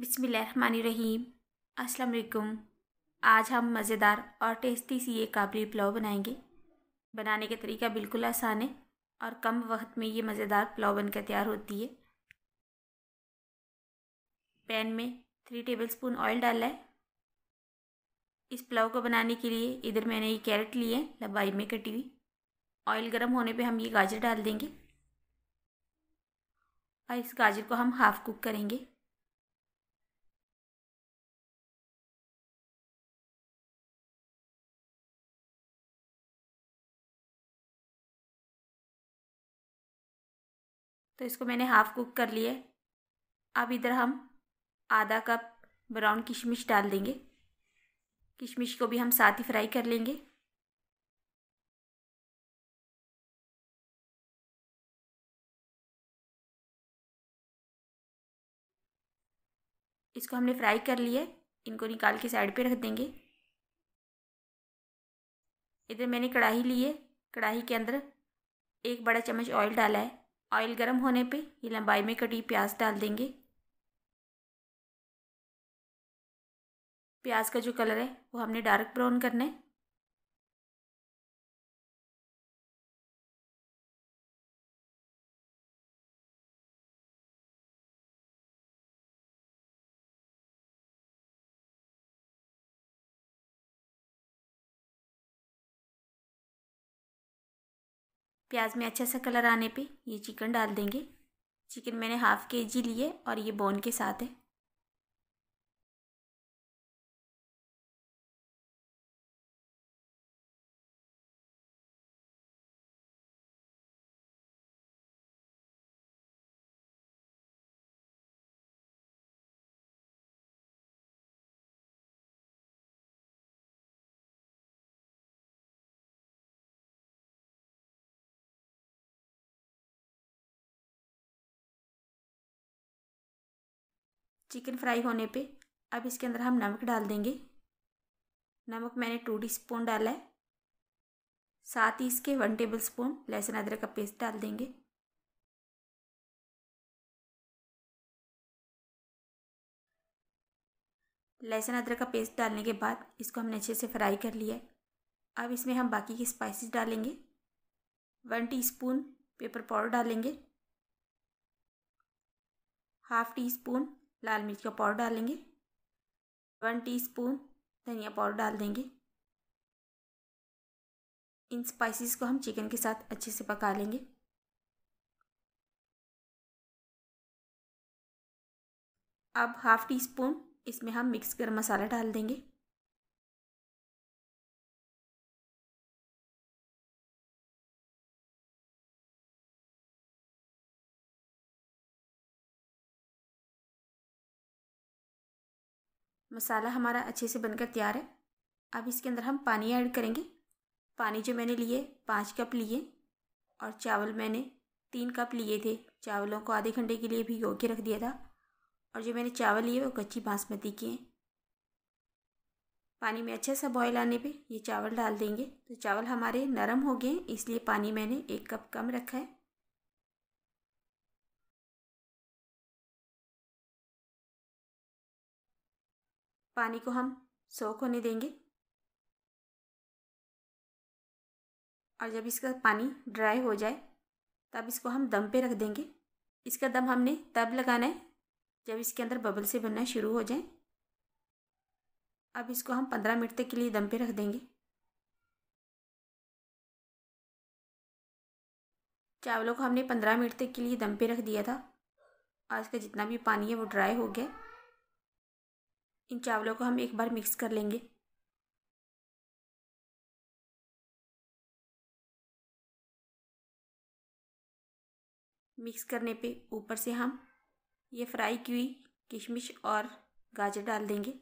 बिसमीम अस्सलाम आज हम मज़ेदार और टेस्टी सी ये काबली पुलाव बनाएंगे बनाने का तरीका बिल्कुल आसान है और कम वक्त में ये मज़ेदार पुलाव बनकर तैयार होती है पैन में थ्री टेबलस्पून ऑयल डाला है इस पुलाव को बनाने के लिए इधर मैंने ये कैरेट लिए है लंबाई में कटी हुई ऑयल गर्म होने पे हम ये गाजर डाल देंगे और इस गाजर को हम हाफ़ कुक करेंगे तो इसको मैंने हाफ़ कुक कर लिए अब इधर हम आधा कप ब्राउन किशमिश डाल देंगे किशमिश को भी हम साथ ही फ्राई कर लेंगे इसको हमने फ्राई कर लिए इनको निकाल के साइड पे रख देंगे इधर मैंने कढ़ाई ली है कढ़ाई के अंदर एक बड़ा चम्मच ऑयल डाला है ऑयल गर्म होने पे ये लंबाई में कटी प्याज डाल देंगे प्याज का जो कलर है वो हमने डार्क ब्राउन करना है प्याज में अच्छा सा कलर आने पे ये चिकन डाल देंगे चिकन मैंने हाफ़ के जी लिए और ये बोन के साथ है चिकन फ्राई होने पे अब इसके अंदर हम नमक डाल देंगे नमक मैंने टू टी स्पून डाला है साथ ही इसके वन टेबल स्पून लहसुन अदरक का पेस्ट डाल देंगे लहसुन अदरक का पेस्ट डालने के बाद इसको हमने अच्छे से फ्राई कर लिया है अब इसमें हम बाकी के स्पाइसेस डालेंगे वन टीस्पून पेपर पाउडर डालेंगे हाफ टी स्पून लाल मिर्च का पाउडर डालेंगे वन टीस्पून धनिया पाउडर डाल देंगे इन स्पाइसेस को हम चिकन के साथ अच्छे से पका लेंगे अब हाफ़ टी स्पून इसमें हम मिक्स गर्म मसाला डाल देंगे मसाला हमारा अच्छे से बनकर तैयार है अब इसके अंदर हम पानी ऐड करेंगे पानी जो मैंने लिए पाँच कप लिए और चावल मैंने तीन कप लिए थे चावलों को आधे घंटे के लिए भिगो के रख दिया था और जो मैंने चावल लिए वो कच्ची बासमती के हैं पानी में अच्छा सा बॉयल आने पे ये चावल डाल देंगे तो चावल हमारे नरम हो गए इसलिए पानी मैंने एक कप कम रखा है पानी को हम सोख होने देंगे और जब इसका पानी ड्राई हो जाए तब इसको हम दम पे रख देंगे इसका दम हमने तब लगाना है जब इसके अंदर बबल से बनना शुरू हो जाए अब इसको हम पंद्रह मिनट तक के लिए दम पे रख देंगे चावलों को हमने पंद्रह मिनट तक के लिए दम पे रख दिया था आज का जितना भी पानी है वो ड्राई हो गया इन चावलों को हम एक बार मिक्स कर लेंगे मिक्स करने पे ऊपर से हम ये फ्राई की हुई किशमिश और गाजर डाल देंगे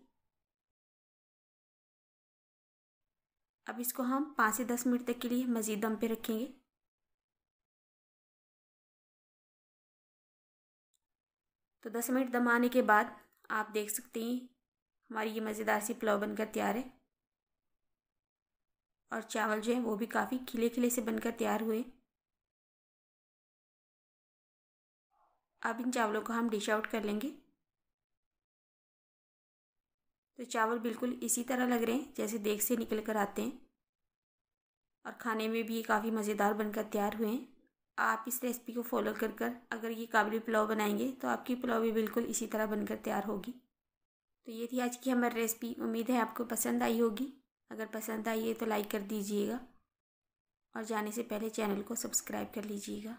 अब इसको हम पाँच से दस मिनट तक के लिए मज़ीद दम पे रखेंगे तो दस मिनट दम आने के बाद आप देख सकते हैं हमारी ये मज़ेदार सी पुलाव बनकर तैयार है और चावल जो है वो भी काफ़ी खिले खिले से बनकर तैयार हुए अब इन चावलों को हम डिश आउट कर लेंगे तो चावल बिल्कुल इसी तरह लग रहे हैं जैसे देख से निकल कर आते हैं और खाने में भी ये काफ़ी मज़ेदार बनकर तैयार हुए हैं आप इस रेसिपी को फॉलो कर कर अगर ये काबिली पुलाव बनाएंगे तो आपकी पुलाव भी बिल्कुल इसी तरह बनकर तैयार होगी तो ये थी आज की हमारी रेसिपी उम्मीद है आपको पसंद आई होगी अगर पसंद आई है तो लाइक कर दीजिएगा और जाने से पहले चैनल को सब्सक्राइब कर लीजिएगा